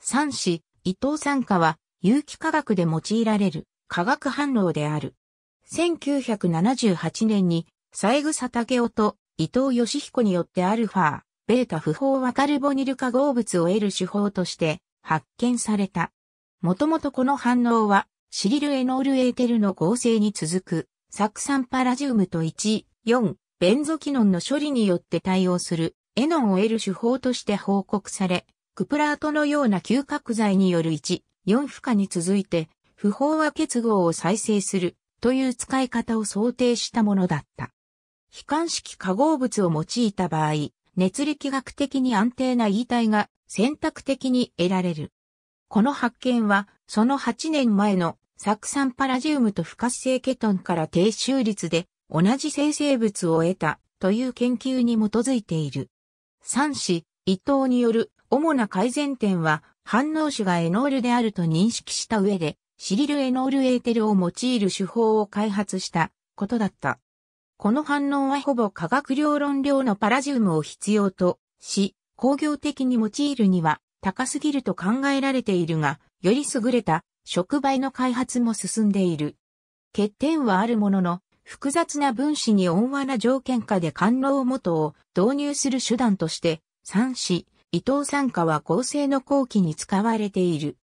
三子、伊藤酸化は、有機化学で用いられる化学反応である。1978年に、三枝武夫と伊藤義彦によってアルファ、ベータ不法はカルボニル化合物を得る手法として発見された。もともとこの反応は、シリルエノールエーテルの合成に続く、酢酸パラジウムと1、4、ベンゾキノンの処理によって対応するエノンを得る手法として報告され、クプラートのような吸覚剤による1、4負荷に続いて、不飽和結合を再生するという使い方を想定したものだった。非管式化合物を用いた場合、熱力学的に安定な遺体が選択的に得られる。この発見は、その8年前の酢酸パラジウムと不活性ケトンから低収率で同じ生成物を得たという研究に基づいている。三子、伊藤による主な改善点は、反応種がエノールであると認識した上で、シリルエノールエーテルを用いる手法を開発したことだった。この反応はほぼ化学量論量のパラジウムを必要とし、工業的に用いるには高すぎると考えられているが、より優れた触媒の開発も進んでいる。欠点はあるものの、複雑な分子に温和な条件下で反応元を導入する手段として、三子、伊藤酸化は合成の後期に使われている。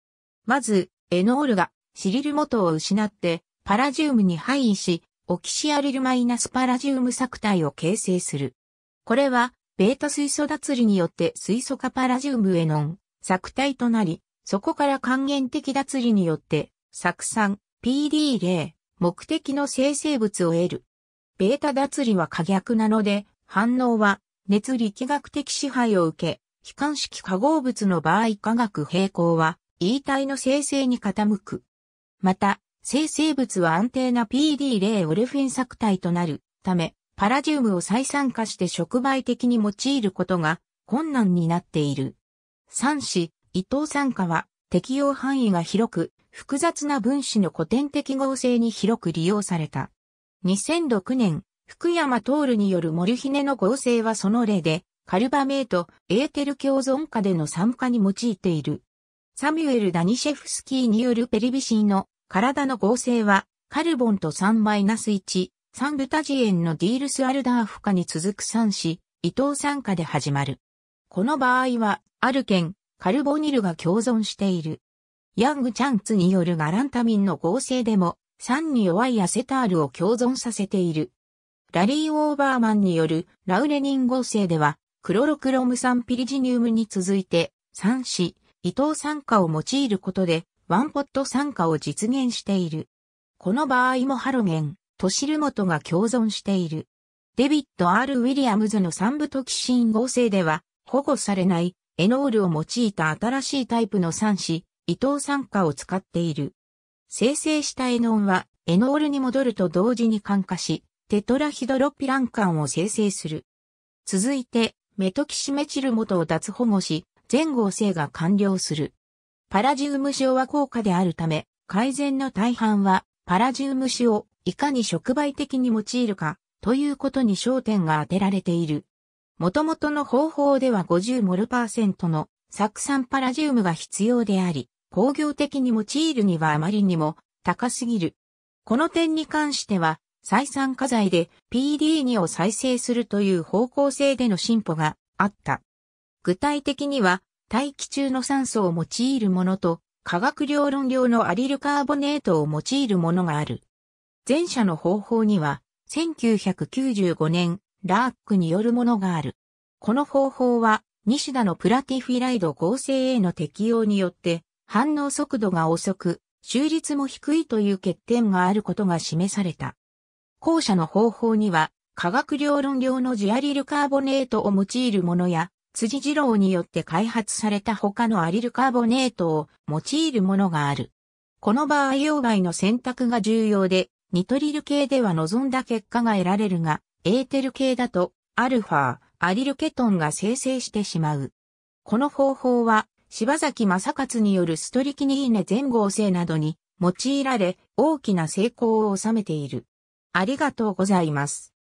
まず、エノールがシリル元を失ってパラジウムに配位し、オキシアリルマイナスパラジウム作体を形成する。これは、ベータ水素脱離によって水素化パラジウムエノン、作体となり、そこから還元的脱離によって、酢酸、PD0、目的の生成物を得る。ベータ脱離は可逆なので、反応は熱力学的支配を受け、非関式化合物の場合化学平衡は、E 体の生成に傾く。また、生成物は安定な PD0 オルフィン作体となるため、パラジウムを再酸化して触媒的に用いることが困難になっている。酸子、伊藤酸化は適用範囲が広く、複雑な分子の古典的合成に広く利用された。2006年、福山徹によるモルヒネの合成はその例で、カルバメート、エーテル共存下での酸化に用いている。サミュエル・ダニシェフスキーによるペリビシンの体の合成は、カルボンと3-1、3ブタジエンのディールス・アルダーフ化に続く酸子、伊藤酸化で始まる。この場合は、アルケン、カルボニルが共存している。ヤング・チャンツによるガランタミンの合成でも、酸に弱いアセタールを共存させている。ラリー・オーバーマンによるラウレニン合成では、クロロクロム酸ピリジニウムに続いて、酸子、伊藤酸化を用いることで、ワンポット酸化を実現している。この場合もハロゲン、トシルモトが共存している。デビッド・ R・ ウィリアムズの三部トキシン合成では、保護されないエノールを用いた新しいタイプの酸子、伊藤酸化を使っている。生成したエノンは、エノールに戻ると同時に酸化し、テトラヒドロピランカンを生成する。続いて、メトキシメチル元を脱保護し、全合成が完了する。パラジウム塩は高価であるため、改善の大半は、パラジウム塩をいかに触媒的に用いるか、ということに焦点が当てられている。元々の方法では50モルパーセントの酢酸パラジウムが必要であり、工業的に用いるにはあまりにも高すぎる。この点に関しては、再三課剤で PD2 を再生するという方向性での進歩があった。具体的には、大気中の酸素を用いるものと、化学量論量のアリルカーボネートを用いるものがある。前者の方法には、1995年、ラークによるものがある。この方法は、西田のプラティフィライド合成への適用によって、反応速度が遅く、収率も低いという欠点があることが示された。後者の方法には、化学量論量のジアリルカーボネートを用いるものや、辻二郎によって開発された他のアリルカーボネートを用いるものがある。この場合用外の選択が重要で、ニトリル系では望んだ結果が得られるが、エーテル系だと、アルファ、アリルケトンが生成してしまう。この方法は、柴崎正勝によるストリキニーネ全合成などに用いられ、大きな成功を収めている。ありがとうございます。